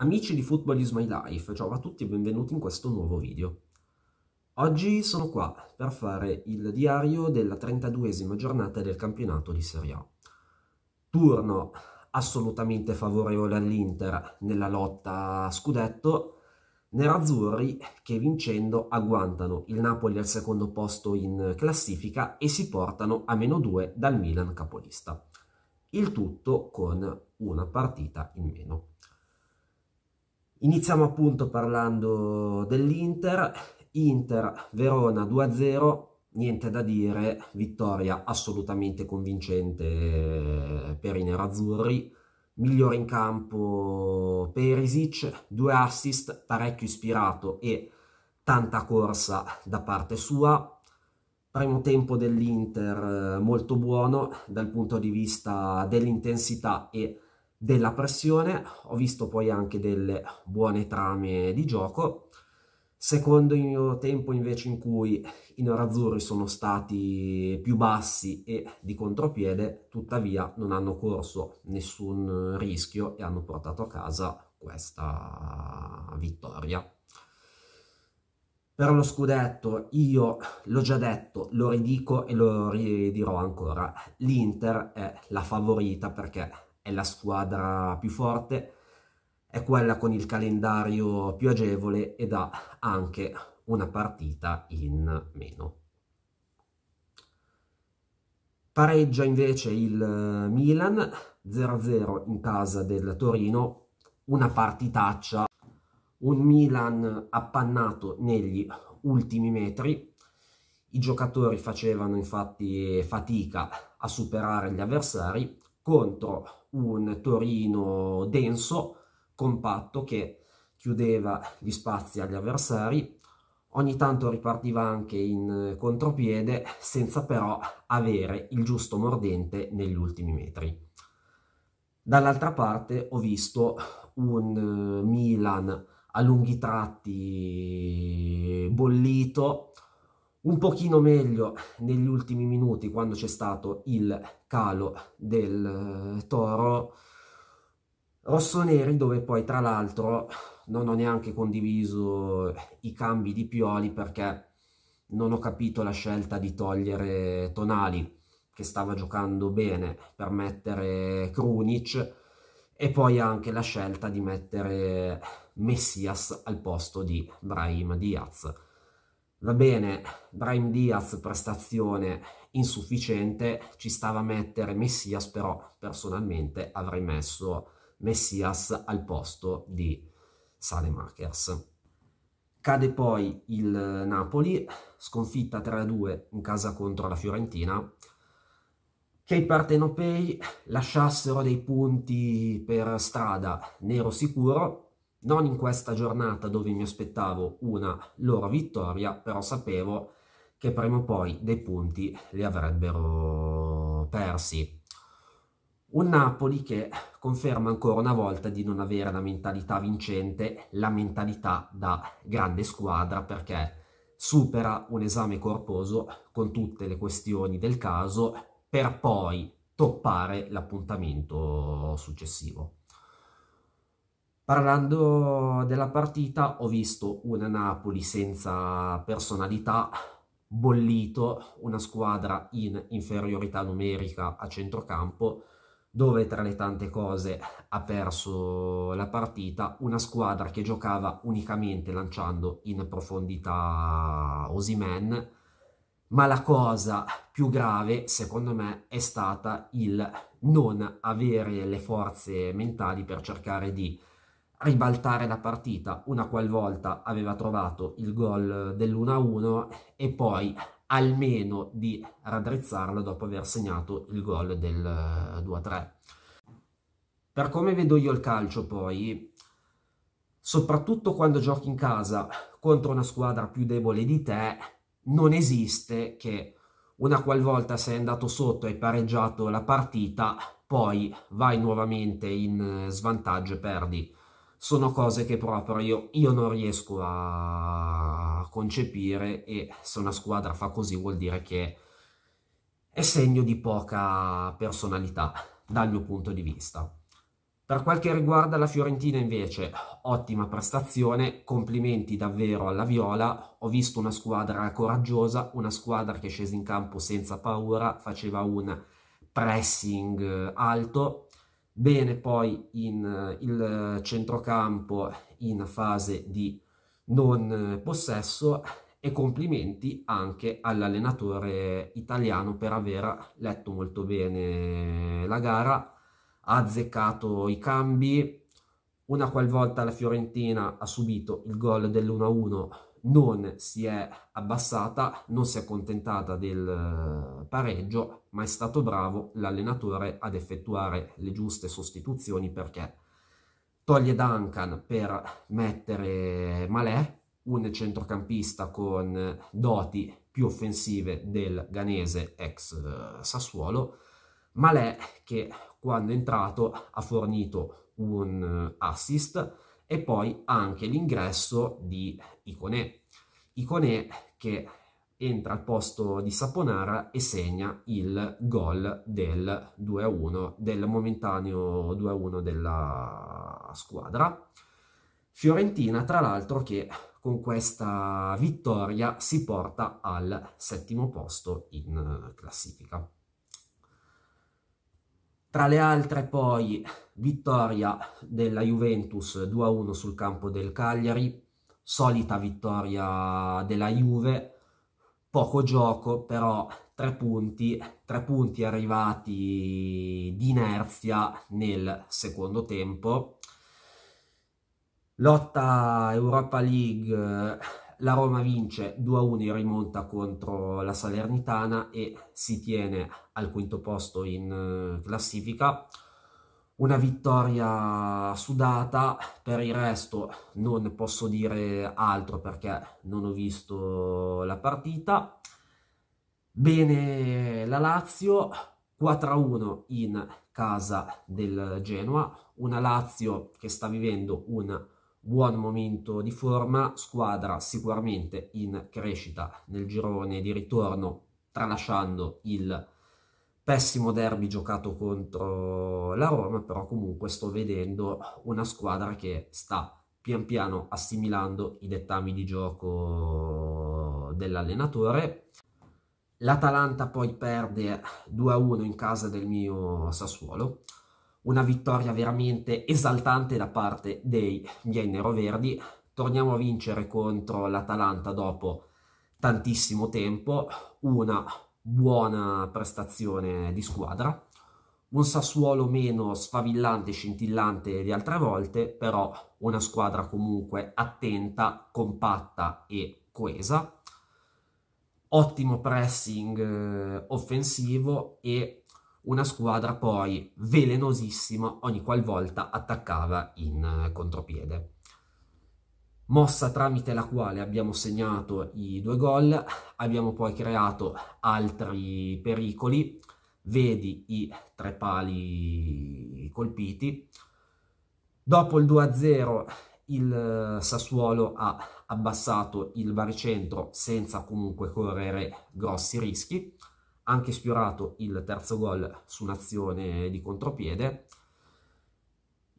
Amici di Football is My Life, ciao a tutti e benvenuti in questo nuovo video. Oggi sono qua per fare il diario della 32esima giornata del campionato di Serie A. Turno assolutamente favorevole all'Inter nella lotta a scudetto, nerazzurri che vincendo agguantano il Napoli al secondo posto in classifica e si portano a meno 2 dal Milan capolista. Il tutto con una partita in meno. Iniziamo appunto parlando dell'Inter, Inter Verona 2-0, niente da dire, vittoria assolutamente convincente per i nerazzurri, migliore in campo Perisic, due assist, parecchio ispirato e tanta corsa da parte sua, primo tempo dell'Inter eh, molto buono dal punto di vista dell'intensità e della pressione, ho visto poi anche delle buone trame di gioco. Secondo il mio tempo invece in cui i nerazzurri sono stati più bassi e di contropiede, tuttavia non hanno corso nessun rischio e hanno portato a casa questa vittoria. Per lo scudetto io l'ho già detto, lo ridico e lo ridirò ancora, l'Inter è la favorita perché è la squadra più forte, è quella con il calendario più agevole ed ha anche una partita in meno. Pareggia invece il eh, Milan 0-0 in casa del Torino, una partitaccia, un Milan appannato negli ultimi metri. I giocatori facevano infatti fatica a superare gli avversari, contro un Torino denso, compatto, che chiudeva gli spazi agli avversari, ogni tanto ripartiva anche in contropiede senza però avere il giusto mordente negli ultimi metri. Dall'altra parte ho visto un eh, Milan a lunghi tratti bollito, un pochino meglio negli ultimi minuti quando c'è stato il calo del eh, Toro rossoneri dove poi tra l'altro non ho neanche condiviso i cambi di Pioli perché non ho capito la scelta di togliere Tonali che stava giocando bene per mettere Krunic e poi anche la scelta di mettere Messias al posto di Brahim Diaz Va bene, Brian Diaz prestazione insufficiente, ci stava a mettere Messias, però personalmente avrei messo Messias al posto di Salemakers. Cade poi il Napoli, sconfitta 3-2 in casa contro la Fiorentina, che i partenopei lasciassero dei punti per strada nero sicuro, non in questa giornata dove mi aspettavo una loro vittoria, però sapevo che prima o poi dei punti li avrebbero persi. Un Napoli che conferma ancora una volta di non avere la mentalità vincente, la mentalità da grande squadra perché supera un esame corposo con tutte le questioni del caso per poi toppare l'appuntamento successivo. Parlando della partita, ho visto una Napoli senza personalità, bollito, una squadra in inferiorità numerica a centrocampo, dove tra le tante cose ha perso la partita, una squadra che giocava unicamente lanciando in profondità Osimen, ma la cosa più grave, secondo me, è stata il non avere le forze mentali per cercare di ribaltare la partita una qualvolta aveva trovato il gol dell'1-1 e poi almeno di raddrizzarlo dopo aver segnato il gol del 2-3. Eh, per come vedo io il calcio poi, soprattutto quando giochi in casa contro una squadra più debole di te, non esiste che una qualvolta sei andato sotto e hai pareggiato la partita, poi vai nuovamente in eh, svantaggio e perdi sono cose che proprio io, io non riesco a concepire e se una squadra fa così vuol dire che è segno di poca personalità dal mio punto di vista. Per quel che riguarda la Fiorentina invece, ottima prestazione, complimenti davvero alla Viola, ho visto una squadra coraggiosa, una squadra che è scesa in campo senza paura, faceva un pressing eh, alto, bene poi in eh, il eh, centrocampo in fase di non eh, possesso e complimenti anche all'allenatore italiano per aver letto molto bene la gara, ha azzeccato i cambi, una qualvolta la Fiorentina ha subito il gol dell'1-1 non si è abbassata, non si è accontentata del eh, pareggio, ma è stato bravo l'allenatore ad effettuare le giuste sostituzioni perché toglie Duncan per mettere Malè, un centrocampista con doti più offensive del ganese ex eh, Sassuolo, Malè che quando è entrato ha fornito un eh, assist, e poi anche l'ingresso di Iconè. Iconè che entra al posto di Saponara e segna il gol del 2-1, del momentaneo 2-1 della squadra. Fiorentina, tra l'altro, che con questa vittoria si porta al settimo posto in classifica. Tra le altre poi vittoria della Juventus 2-1 sul campo del Cagliari, solita vittoria della Juve, poco gioco però tre punti, tre punti arrivati di inerzia nel secondo tempo. Lotta Europa League la Roma vince 2-1 in rimonta contro la Salernitana e si tiene al quinto posto in eh, classifica. Una vittoria sudata, per il resto non posso dire altro perché non ho visto la partita. Bene la Lazio, 4-1 in casa del Genoa, una Lazio che sta vivendo un buon momento di forma, squadra sicuramente in crescita nel girone di ritorno, tralasciando il pessimo derby giocato contro la Roma, però comunque sto vedendo una squadra che sta pian piano assimilando i dettami di gioco dell'allenatore. L'Atalanta poi perde 2-1 in casa del mio Sassuolo una vittoria veramente esaltante da parte dei miei neroverdi. Torniamo a vincere contro l'Atalanta dopo tantissimo tempo, una buona prestazione di squadra, un Sassuolo meno sfavillante e scintillante di altre volte, però una squadra comunque attenta, compatta e coesa, ottimo pressing eh, offensivo e una squadra poi velenosissima ogni qualvolta attaccava in eh, contropiede. Mossa tramite la quale abbiamo segnato i due gol, abbiamo poi creato altri pericoli, vedi i tre pali colpiti. Dopo il 2-0 il eh, Sassuolo ha abbassato il baricentro senza comunque correre grossi rischi anche sfiorato il terzo gol su un'azione di contropiede.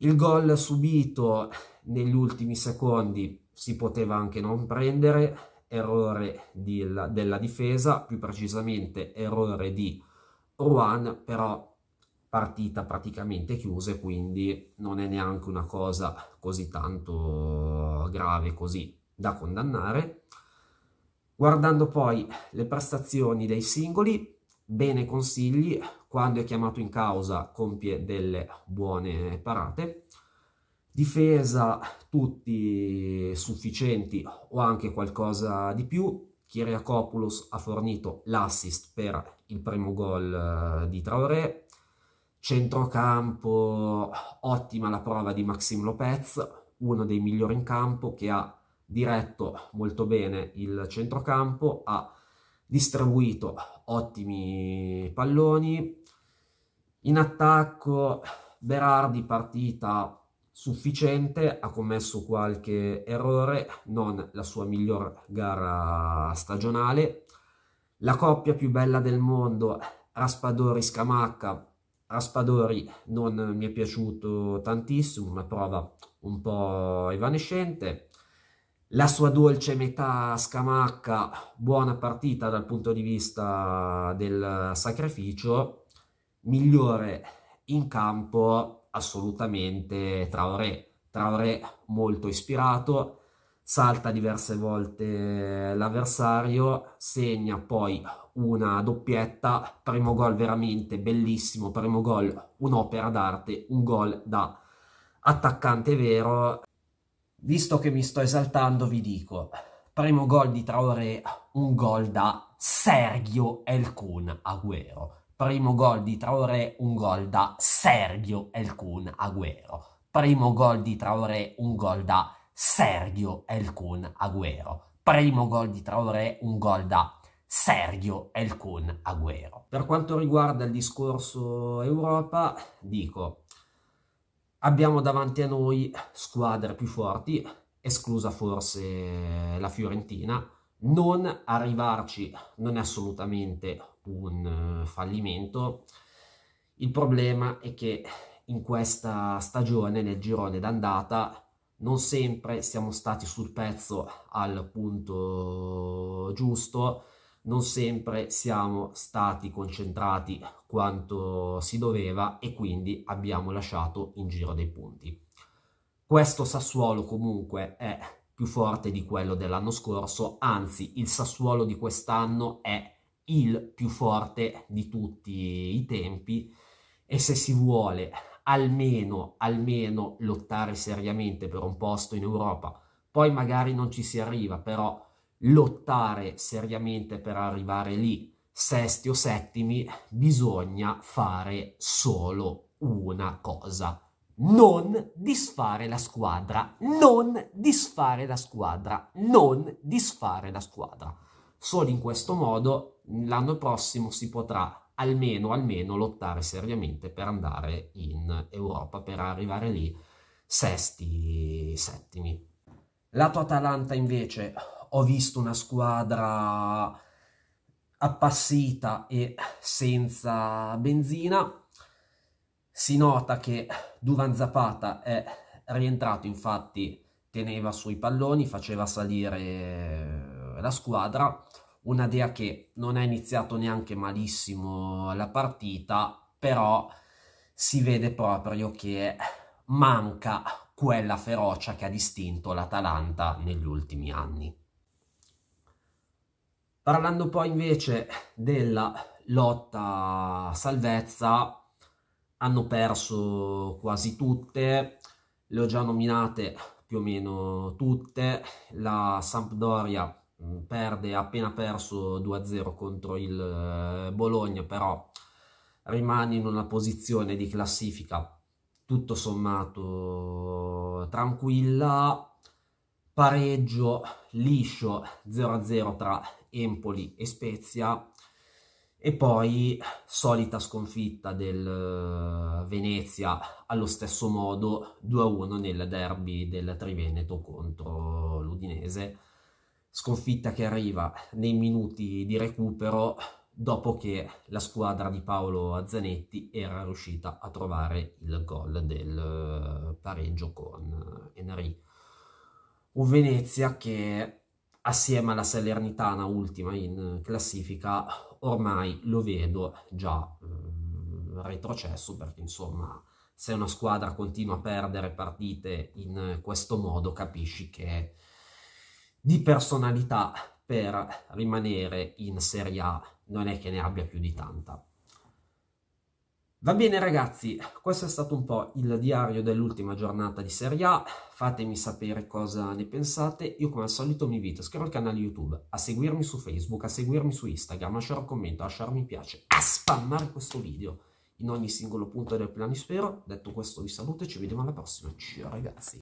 Il gol subito negli ultimi secondi si poteva anche non prendere, errore di, della difesa, più precisamente errore di Juan, però partita praticamente chiusa quindi non è neanche una cosa così tanto grave, così da condannare. Guardando poi le prestazioni dei singoli, bene consigli, quando è chiamato in causa compie delle buone parate, difesa tutti sufficienti o anche qualcosa di più, Kyriakopoulos ha fornito l'assist per il primo gol eh, di Traoré, centrocampo ottima la prova di Maxim Lopez, uno dei migliori in campo che ha diretto molto bene il centrocampo, ha distribuito ottimi palloni. In attacco Berardi partita sufficiente, ha commesso qualche errore, non la sua miglior gara stagionale. La coppia più bella del mondo, Raspadori-Scamacca. Raspadori non mi è piaciuto tantissimo, una prova un po' evanescente. La sua dolce metà Scamacca, buona partita dal punto di vista del sacrificio, migliore in campo assolutamente Traoré. Traoré molto ispirato, salta diverse volte l'avversario, segna poi una doppietta, primo gol veramente bellissimo, primo gol un'opera d'arte, un gol da attaccante vero, Visto che mi sto esaltando, vi dico, primo gol di Traoré, un gol da Sergio El Kun Agüero. Primo gol di Traoré, un gol da Sergio El Kun Agüero. Primo gol di Traoré, un gol da Sergio El Kun Agüero. Primo gol di Traoré, un gol da Sergio El Kun Agüero. Per quanto riguarda il discorso Europa, dico abbiamo davanti a noi squadre più forti, esclusa forse la Fiorentina. Non arrivarci non è assolutamente un eh, fallimento. Il problema è che in questa stagione, nel girone d'andata, non sempre siamo stati sul pezzo al punto giusto non sempre siamo stati concentrati quanto si doveva e quindi abbiamo lasciato in giro dei punti. Questo Sassuolo comunque è più forte di quello dell'anno scorso, anzi il Sassuolo di quest'anno è il più forte di tutti i tempi e se si vuole almeno, almeno lottare seriamente per un posto in Europa, poi magari non ci si arriva, però lottare seriamente per arrivare lì, sesti o settimi, bisogna fare solo una cosa. Non disfare la squadra, non disfare la squadra, non disfare la squadra. Solo in questo modo l'anno prossimo si potrà almeno, almeno lottare seriamente per andare in Europa, per arrivare lì sesti, settimi. La tua Atalanta invece, ho visto una squadra appassita e senza benzina. Si nota che Duvan Zapata è rientrato, infatti teneva sui palloni, faceva salire la squadra. Una Dea che non ha iniziato neanche malissimo la partita, però si vede proprio che manca quella ferocia che ha distinto l'Atalanta negli ultimi anni. Parlando poi invece della lotta salvezza, hanno perso quasi tutte, le ho già nominate più o meno tutte, la Sampdoria mm, perde, appena perso 2-0 contro il eh, Bologna, però rimane in una posizione di classifica tutto sommato tranquilla, pareggio liscio 0-0 tra Empoli e Spezia e poi solita sconfitta del eh, Venezia allo stesso modo 2-1 nel derby del Triveneto contro l'Udinese sconfitta che arriva nei minuti di recupero dopo che la squadra di Paolo Azzanetti era riuscita a trovare il gol del eh, pareggio con Enri un Venezia che assieme alla Salernitana ultima in classifica, ormai lo vedo già eh, retrocesso perché insomma se una squadra continua a perdere partite in questo modo capisci che di personalità per rimanere in Serie A non è che ne abbia più di tanta. Va bene ragazzi, questo è stato un po' il diario dell'ultima giornata di Serie A, fatemi sapere cosa ne pensate, io come al solito mi invito a iscrivervi al canale YouTube, a seguirmi su Facebook, a seguirmi su Instagram, a lasciare un commento, a lasciare un mi piace, a spammare questo video in ogni singolo punto del planisfero, detto questo vi saluto e ci vediamo alla prossima, ciao ragazzi!